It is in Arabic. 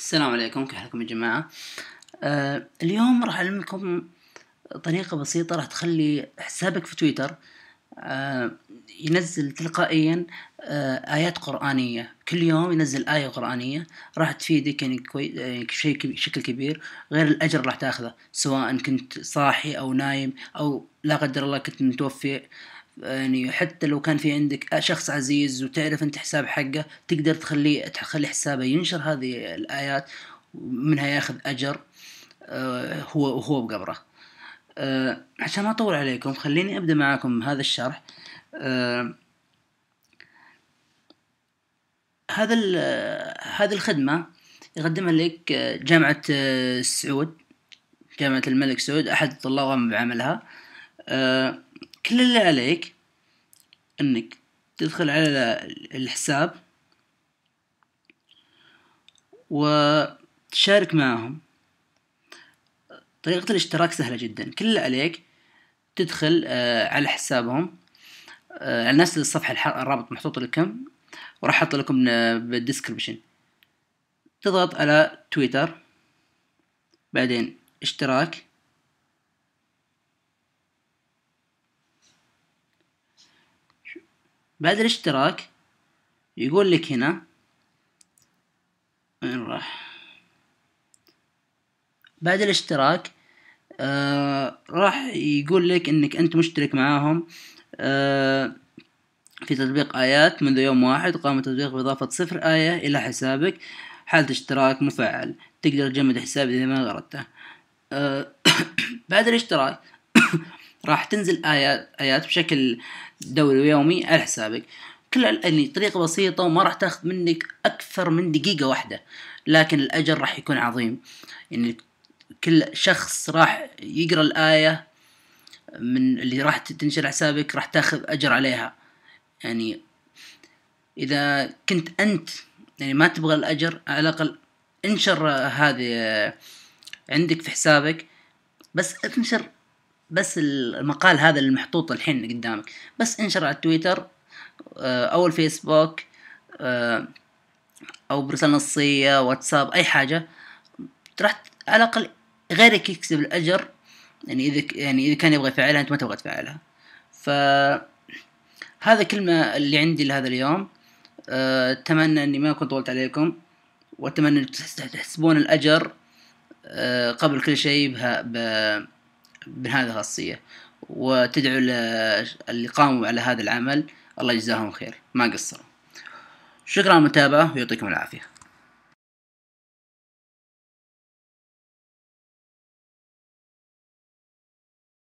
السلام عليكم كيف حالكم يا جماعة آه اليوم راح أعلمكم طريقة بسيطة راح تخلي حسابك في تويتر آه ينزل تلقائيا آه آيات قرآنية كل يوم ينزل آية قرآنية راح تفيدك يعني كوي... يعني شيء بشكل كبير غير الأجر اللي راح تاخذه سواء كنت صاحي أو نايم أو لا قدر الله كنت متوفي يعني حتى لو كان في عندك شخص عزيز وتعرف انت حساب حقه تقدر تخليه تخلي حسابه ينشر هذه الايات ومنها ياخذ اجر آه، هو وهو بقبره آه، عشان ما اطول عليكم خليني ابدا معاكم هذا الشرح آه، هذا هذه الخدمه يقدمها لك جامعه سعود جامعه الملك سعود احد طلابها بعملها كل اللي عليك انك تدخل على الحساب وتشارك معهم طريقة الاشتراك سهلة جدا كل اللي عليك تدخل آه، على حسابهم آه، على نفس الصفحة الرابط محطوط لكم وراح احط لكم آه، بالديسكربشن تضغط على تويتر بعدين اشتراك بعد الاشتراك يقول لك هنا وين راح بعد الاشتراك آه راح يقول لك انك انت مشترك معاهم آه في تطبيق آيات منذ يوم واحد قام التطبيق بإضافة صفر آية إلى حسابك حالة اشتراك مفعل تقدر تجمد حساب إذا ما غردته آه بعد الاشتراك راح تنزل آيات آيات بشكل دوري ويومي على حسابك كل يعني طريقة بسيطة وما راح تاخذ منك أكثر من دقيقة واحدة لكن الأجر راح يكون عظيم يعني كل شخص راح يقرأ الآية من اللي راح تنشر حسابك راح تاخذ أجر عليها يعني إذا كنت أنت يعني ما تبغى الأجر على الأقل انشر هذه عندك في حسابك بس انشر بس المقال هذا المحطوط الحين قدامك بس انشر على تويتر آه، او الفيسبوك آه، او برسالة نصية واتساب اي حاجة راح على الاقل غيرك يكسب الاجر يعني اذا يعني اذا كان يبغى يفعلها انت ما تبغى تفعلها ف هذا كلمة اللي عندي لهذا اليوم آه، اتمنى اني ما كنت طولت عليكم واتمنى ان تحسبون الاجر قبل كل شيء من هذه الخاصية وتدعو اللي قاموا على هذا العمل الله يجزاهم خير ما قصروا شكرا على المتابعة ويعطيكم العافية